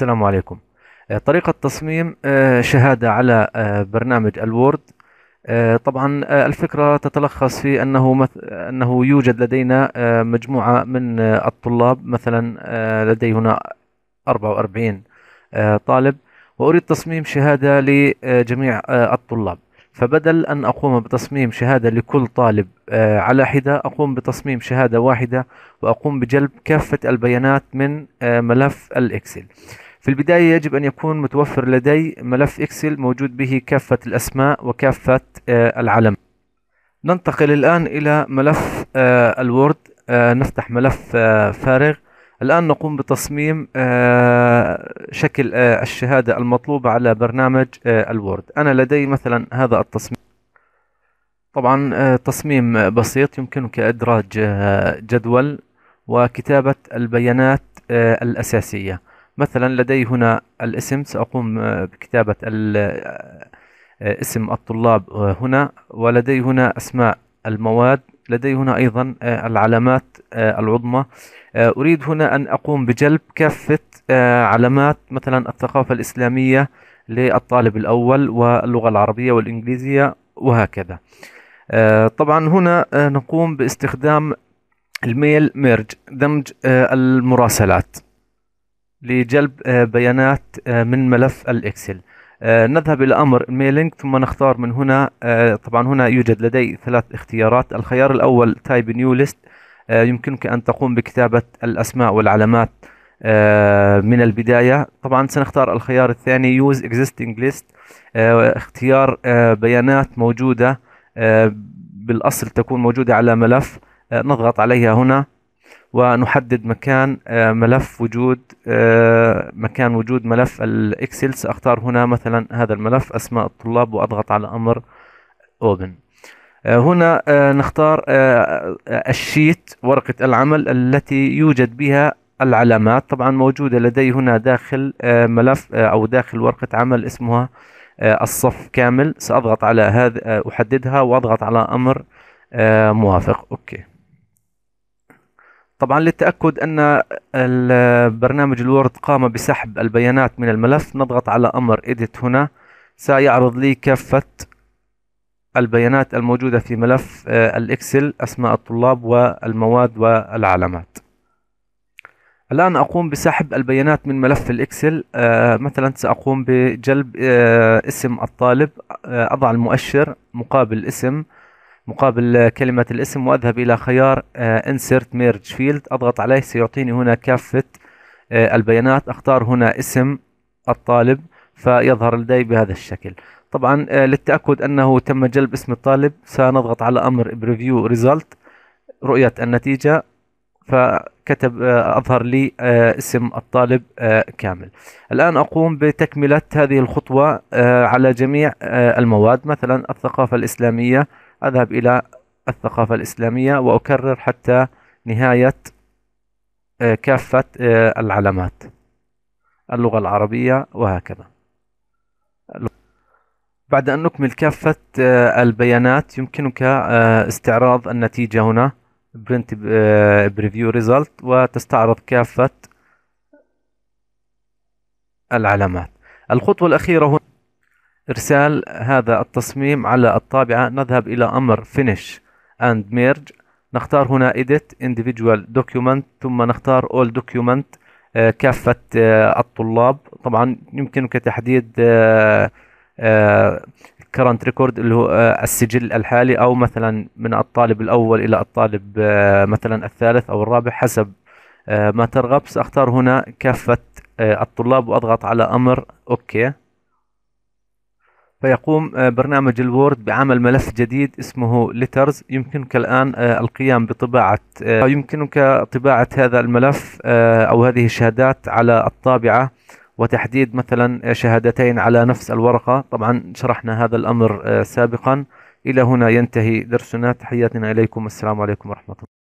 السلام عليكم آه، طريقة تصميم آه، شهادة على آه، برنامج الوورد طبعا الفكرة تتلخص في أنه مث... أنه يوجد لدينا مجموعة من الطلاب مثلا لدي هنا 44 طالب وأريد تصميم شهادة لجميع الطلاب فبدل أن أقوم بتصميم شهادة لكل طالب على حدة أقوم بتصميم شهادة واحدة وأقوم بجلب كافة البيانات من ملف الإكسل في البداية يجب أن يكون متوفر لدي ملف إكسل موجود به كافة الأسماء وكافة آه، العلم ننتقل الآن إلى ملف آه، الوورد آه، نفتح ملف فارغ الآن نقوم بتصميم شكل الشهادة المطلوبة على برنامج الوورد أنا لدي مثلا هذا التصميم طبعا تصميم بسيط يمكنك إدراج جدول وكتابة البيانات الأساسية مثلا لدي هنا الاسم سأقوم آه، بكتابة آه، آه، اسم الطلاب هنا ولدي هنا أسماء المواد لدي هنا أيضا العلامات العظمى أريد هنا أن أقوم بجلب كافة علامات مثلا الثقافة الإسلامية للطالب الأول واللغة العربية والإنجليزية وهكذا طبعا هنا نقوم باستخدام الميل ميرج دمج المراسلات لجلب آه، بيانات آه، من ملف الإكسل آه، نذهب إلى أمر ميلينج ثم نختار من هنا طبعا هنا يوجد لدي ثلاث اختيارات الخيار الأول تايب نيو ليست يمكنك أن تقوم بكتابة الأسماء والعلامات من البداية طبعا سنختار الخيار الثاني يوز existing ليست اختيار بيانات موجودة بالأصل تكون موجودة على ملف نضغط عليها هنا ونحدد مكان آه، ملف وجود آه، مكان وجود ملف الاكسل ساختار هنا مثلا هذا الملف اسماء الطلاب واضغط على امر اوبن آه، هنا نختار الشيت ورقة العمل التي يوجد بها العلامات طبعا موجودة لدي هنا داخل ملف أو داخل ورقة عمل اسمها الصف كامل سأضغط على هذا أحددها وأضغط على أمر موافق أوكي طبعا للتأكد أن برنامج الوورد قام بسحب البيانات من الملف نضغط على أمر ايديت هنا سيعرض لي كافة البيانات الموجودة في ملف آه، الإكسل أسماء الطلاب والمواد والعلامات الآن أقوم بسحب البيانات من ملف الإكسل آه، مثلا سأقوم بجلب آه، اسم الطالب أضع المؤشر مقابل اسم مقابل كلمة الاسم وأذهب إلى خيار آه، Insert Merge Field أضغط عليه سيعطيني هنا كافة آه، البيانات أختار هنا اسم الطالب فيظهر لدي بهذا الشكل طبعا آه، للتأكد أنه تم جلب اسم الطالب سنضغط على أمر Preview Result رؤية النتيجة فكتب أظهر لي اسم الطالب كامل الآن أقوم بتكملة هذه الخطوة على جميع المواد مثلا الثقافة الإسلامية أذهب إلى الثقافة الإسلامية وأكرر حتى نهاية آه، كافة آه، العلامات اللغة العربية وهكذا بعد أن نكمل كافة آه، البيانات يمكنك استعراض النتيجة هنا print preview result وتستعرض كافة العلامات الخطوة الأخيرة هنا إرسال هذا التصميم على الطابعة نذهب إلى أمر Finish and Merge نختار هنا Edit Individual Document ثم نختار All Document آه، كافة آه، الطلاب طبعا يمكنك تحديد كرنت ريكورد اللي هو آه، السجل الحالي او مثلا من الطالب الاول الى الطالب مثلا الثالث او الرابع حسب ما ترغب ساختار هنا كافه الطلاب واضغط على امر اوكي فيقوم آه، برنامج الوورد بعمل ملف جديد اسمه ليترز يمكنك الآن آه، القيام بطباعة آه، يمكنك طباعة هذا الملف أو هذه الشهادات على الطابعة وتحديد مثلا شهادتين على نفس الورقة طبعا شرحنا هذا الأمر سابقا إلى هنا ينتهي درسنا تحياتنا إليكم السلام عليكم ورحمة الله